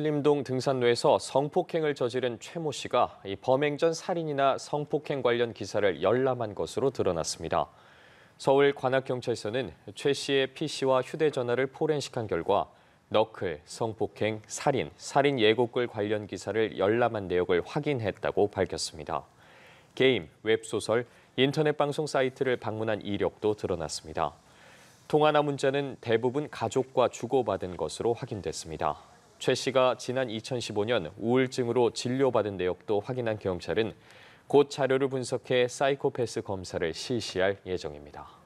신림동 등산로에서 성폭행을 저지른 최모 씨가 이 범행 전 살인이나 성폭행 관련 기사를 열람한 것으로 드러났습니다. 서울 관악경찰서는 최 씨의 PC와 휴대전화를 포렌식한 결과 너클, 성폭행, 살인, 살인 예고글 관련 기사를 열람한 내역을 확인했다고 밝혔습니다. 게임, 웹소설, 인터넷 방송 사이트를 방문한 이력도 드러났습니다. 통화나 문자는 대부분 가족과 주고받은 것으로 확인됐습니다. 최 씨가 지난 2015년 우울증으로 진료받은 내역도 확인한 경찰은 곧 자료를 분석해 사이코패스 검사를 실시할 예정입니다.